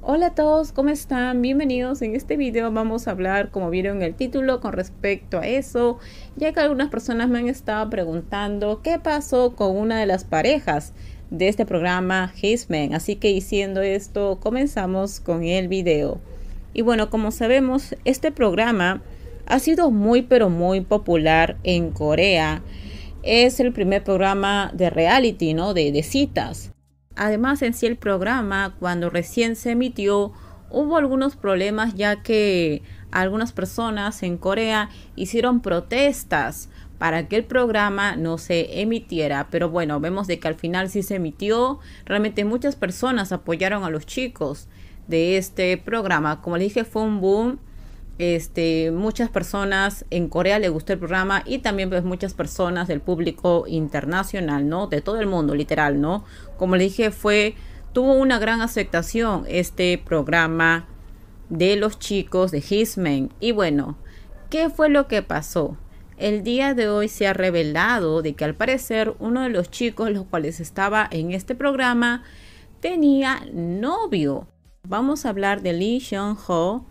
Hola a todos, ¿cómo están? Bienvenidos. En este video vamos a hablar, como vieron el título, con respecto a eso, ya que algunas personas me han estado preguntando qué pasó con una de las parejas de este programa Hisman. Así que diciendo esto, comenzamos con el video. Y bueno, como sabemos, este programa ha sido muy pero muy popular en Corea. Es el primer programa de reality, ¿no? de citas. Además, en sí el programa, cuando recién se emitió, hubo algunos problemas ya que algunas personas en Corea hicieron protestas para que el programa no se emitiera. Pero bueno, vemos de que al final sí se emitió. Realmente muchas personas apoyaron a los chicos de este programa. Como les dije, fue un boom este, muchas personas en Corea le gustó el programa y también pues muchas personas del público internacional, ¿no? De todo el mundo, literal, ¿no? Como le dije, fue tuvo una gran aceptación este programa de los chicos de Hismen. Y bueno, ¿qué fue lo que pasó? El día de hoy se ha revelado de que al parecer uno de los chicos los cuales estaba en este programa tenía novio. Vamos a hablar de Lee Seung Ho,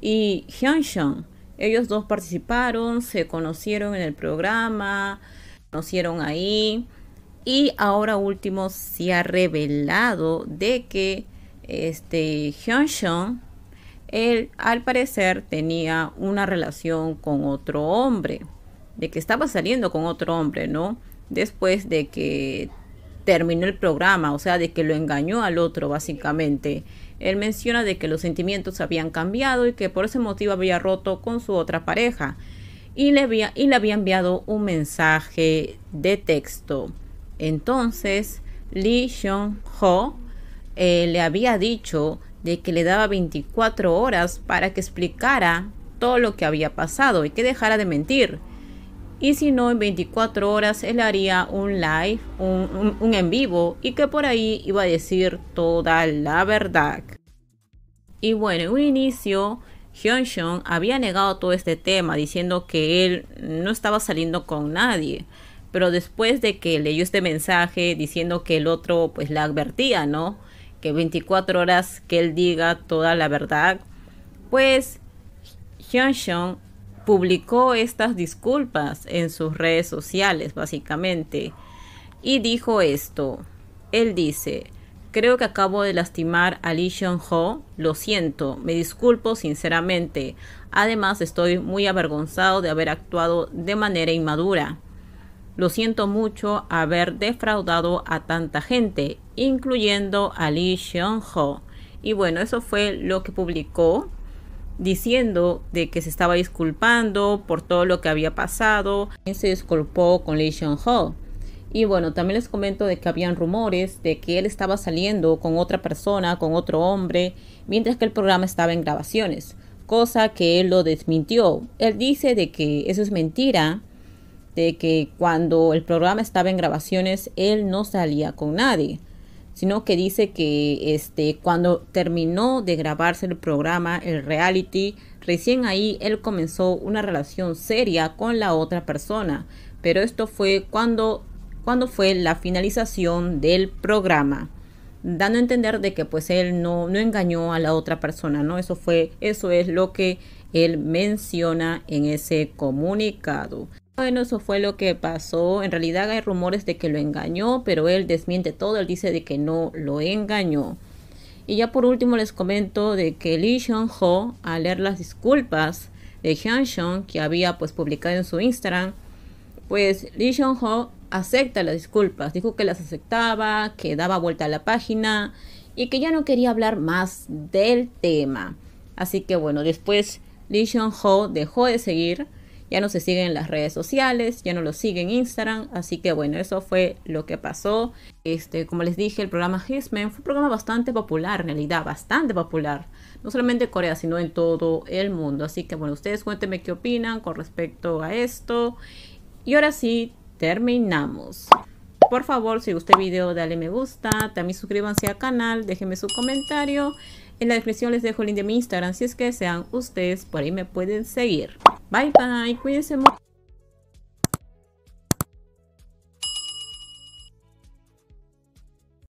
y Hyun Ellos dos participaron, se conocieron en el programa, conocieron ahí. Y ahora último se ha revelado de que este Hyun él al parecer tenía una relación con otro hombre, de que estaba saliendo con otro hombre, ¿no? Después de que terminó el programa, o sea, de que lo engañó al otro básicamente. Él menciona de que los sentimientos habían cambiado y que por ese motivo había roto con su otra pareja y le había, y le había enviado un mensaje de texto. Entonces, Lee Seung-ho eh, le había dicho de que le daba 24 horas para que explicara todo lo que había pasado y que dejara de mentir y si no en 24 horas él haría un live, un, en vivo y que por ahí iba a decir toda la verdad. Y bueno, en un inicio Hyunshun había negado todo este tema diciendo que él no estaba saliendo con nadie. Pero después de que leyó este mensaje diciendo que el otro pues la advertía, ¿no? Que 24 horas que él diga toda la verdad, pues Hyunshun publicó estas disculpas en sus redes sociales, básicamente, y dijo esto. Él dice, creo que acabo de lastimar a Lee Seon Ho, lo siento, me disculpo sinceramente. Además, estoy muy avergonzado de haber actuado de manera inmadura. Lo siento mucho haber defraudado a tanta gente, incluyendo a Lee Seon Ho. Y bueno, eso fue lo que publicó diciendo de que se estaba disculpando por todo lo que había pasado. Se disculpó con Lee Sean Ho. Y bueno, también les comento de que habían rumores de que él estaba saliendo con otra persona, con otro hombre, mientras que el programa estaba en grabaciones, cosa que él lo desmintió. Él dice de que eso es mentira, de que cuando el programa estaba en grabaciones él no salía con nadie sino que dice que este, cuando terminó de grabarse el programa, el reality, recién ahí él comenzó una relación seria con la otra persona, pero esto fue cuando, cuando fue la finalización del programa dando a entender de que pues él no, no engañó a la otra persona, ¿no? Eso fue, eso es lo que él menciona en ese comunicado. Bueno, eso fue lo que pasó. En realidad hay rumores de que lo engañó, pero él desmiente todo, él dice de que no lo engañó. Y ya por último les comento de que Lee Seung-ho, al leer las disculpas de Hyun Seung que había pues publicado en su Instagram, pues Lee Seung-ho acepta las disculpas, dijo que las aceptaba, que daba vuelta a la página y que ya no quería hablar más del tema. Así que bueno, después Lee Seung-ho dejó de seguir ya no se siguen en las redes sociales, ya no lo siguen en Instagram, así que bueno, eso fue lo que pasó. Este, como les dije, el programa Hismen fue un programa bastante popular, en realidad, bastante popular, no solamente en Corea, sino en todo el mundo. Así que bueno, ustedes cuéntenme qué opinan con respecto a esto. Y ahora sí, terminamos. Por favor, si gustó el video, dale me gusta, también suscríbanse al canal, déjenme su comentario. En la descripción les dejo el link de mi Instagram si es que sean ustedes, por ahí me pueden seguir. Bye bye, cuídense mucho.